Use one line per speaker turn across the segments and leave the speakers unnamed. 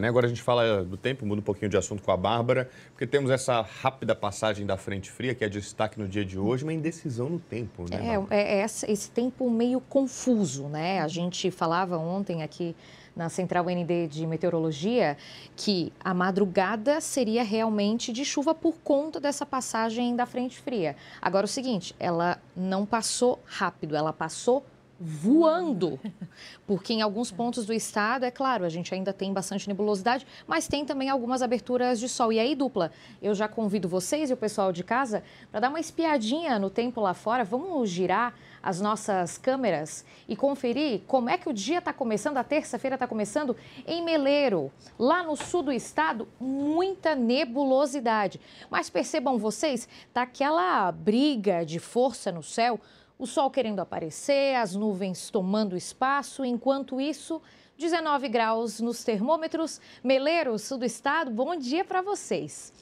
Né? Agora a gente fala eh, do tempo, muda um pouquinho de assunto com a Bárbara, porque temos essa rápida passagem da frente fria, que é destaque no dia de hoje, uma indecisão no tempo. Né, é, é, é esse tempo meio confuso, né? A gente falava ontem aqui na Central ND de Meteorologia que a madrugada seria realmente de chuva por conta dessa passagem da frente fria. Agora, o seguinte, ela não passou rápido, ela passou voando, porque em alguns pontos do estado, é claro, a gente ainda tem bastante nebulosidade, mas tem também algumas aberturas de sol. E aí, dupla, eu já convido vocês e o pessoal de casa para dar uma espiadinha no tempo lá fora. Vamos girar as nossas câmeras e conferir como é que o dia está começando, a terça-feira está começando em Meleiro, lá no sul do estado, muita nebulosidade. Mas percebam vocês, tá aquela briga de força no céu o sol querendo aparecer, as nuvens tomando espaço, enquanto isso, 19 graus nos termômetros. Meleiro, sul do estado, bom dia para vocês.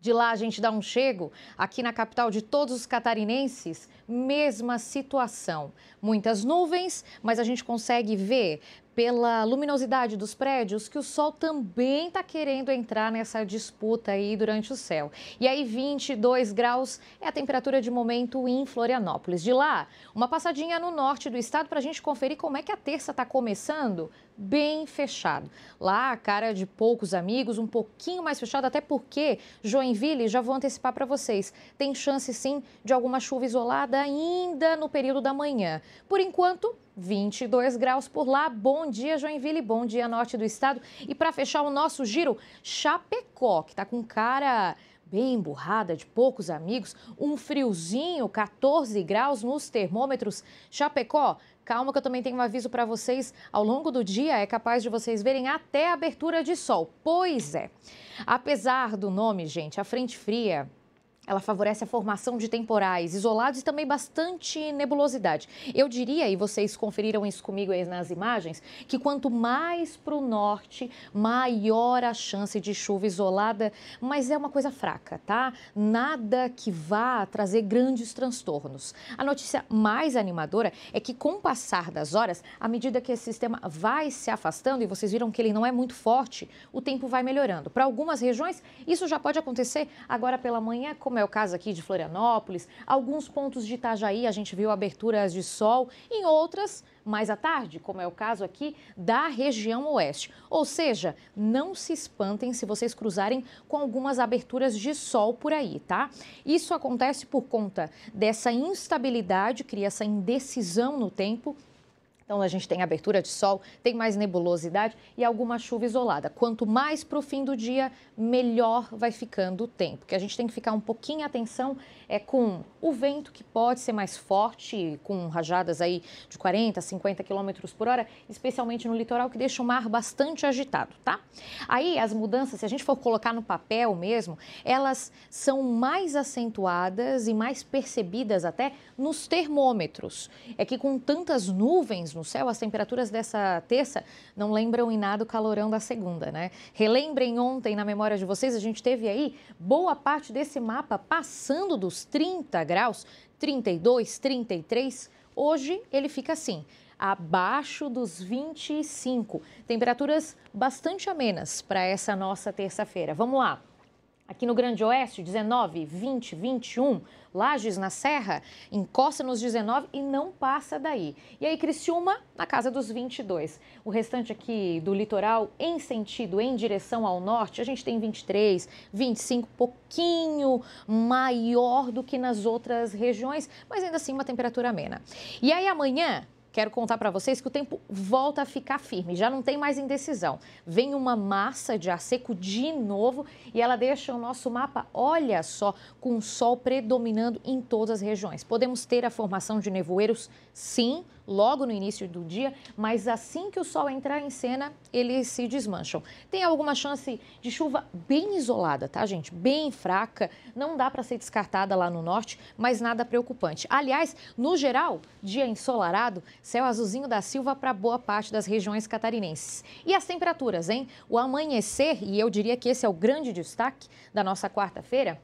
De lá a gente dá um chego aqui na capital de todos os catarinenses, mesma situação. Muitas nuvens, mas a gente consegue ver pela luminosidade dos prédios que o sol também está querendo entrar nessa disputa aí durante o céu. E aí 22 graus é a temperatura de momento em Florianópolis. De lá, uma passadinha no norte do estado para a gente conferir como é que a terça está começando bem fechado. Lá, a cara de poucos amigos, um pouquinho mais fechado, até porque Joinville, já vou antecipar para vocês, tem chance sim de alguma chuva isolada ainda no período da manhã. Por enquanto, 22 graus por lá. Bom dia, Joinville. Bom dia, norte do estado. E para fechar o nosso giro, Chapecó, que está com cara bem emburrada, de poucos amigos. Um friozinho, 14 graus nos termômetros. Chapecó, calma que eu também tenho um aviso para vocês. Ao longo do dia é capaz de vocês verem até abertura de sol. Pois é. Apesar do nome, gente, a frente fria ela favorece a formação de temporais isolados e também bastante nebulosidade. Eu diria, e vocês conferiram isso comigo aí nas imagens, que quanto mais para o norte, maior a chance de chuva isolada, mas é uma coisa fraca, tá? Nada que vá trazer grandes transtornos. A notícia mais animadora é que, com o passar das horas, à medida que esse sistema vai se afastando, e vocês viram que ele não é muito forte, o tempo vai melhorando. Para algumas regiões, isso já pode acontecer agora pela manhã, como como é o caso aqui de Florianópolis, alguns pontos de Itajaí a gente viu aberturas de sol, em outras mais à tarde, como é o caso aqui da região oeste. Ou seja, não se espantem se vocês cruzarem com algumas aberturas de sol por aí, tá? Isso acontece por conta dessa instabilidade, cria essa indecisão no tempo então a gente tem abertura de sol, tem mais nebulosidade e alguma chuva isolada. Quanto mais para o fim do dia, melhor vai ficando o tempo. Que a gente tem que ficar um pouquinho atenção é com o vento que pode ser mais forte, com rajadas aí de 40, 50 km por hora, especialmente no litoral, que deixa o mar bastante agitado, tá? Aí as mudanças, se a gente for colocar no papel mesmo, elas são mais acentuadas e mais percebidas até nos termômetros. É que com tantas nuvens no no céu, as temperaturas dessa terça não lembram em nada o calorão da segunda, né? Relembrem ontem, na memória de vocês, a gente teve aí boa parte desse mapa passando dos 30 graus, 32, 33. Hoje ele fica assim abaixo dos 25. Temperaturas bastante amenas para essa nossa terça-feira. Vamos lá aqui no Grande Oeste, 19, 20, 21. Lages na Serra, encosta nos 19 e não passa daí. E aí Criciúma na casa dos 22. O restante aqui do litoral em sentido em direção ao norte, a gente tem 23, 25, pouquinho maior do que nas outras regiões, mas ainda assim uma temperatura amena. E aí amanhã quero contar para vocês que o tempo volta a ficar firme, já não tem mais indecisão. Vem uma massa de ar seco de novo e ela deixa o nosso mapa, olha só, com o sol predominando em todas as regiões. Podemos ter a formação de nevoeiros, sim, logo no início do dia, mas assim que o sol entrar em cena, eles se desmancham. Tem alguma chance de chuva bem isolada, tá, gente? Bem fraca, não dá para ser descartada lá no norte, mas nada preocupante. Aliás, no geral, dia ensolarado, Céu azulzinho da Silva para boa parte das regiões catarinenses. E as temperaturas, hein? O amanhecer, e eu diria que esse é o grande destaque da nossa quarta-feira,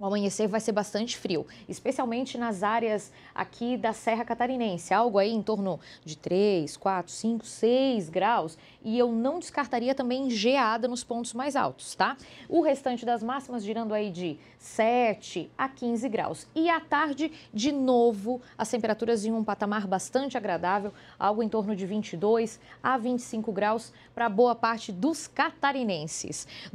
o amanhecer vai ser bastante frio, especialmente nas áreas aqui da Serra Catarinense, algo aí em torno de 3, 4, 5, 6 graus. E eu não descartaria também geada nos pontos mais altos, tá? O restante das máximas girando aí de 7 a 15 graus. E à tarde, de novo, as temperaturas em um patamar bastante agradável, algo em torno de 22 a 25 graus para boa parte dos catarinenses.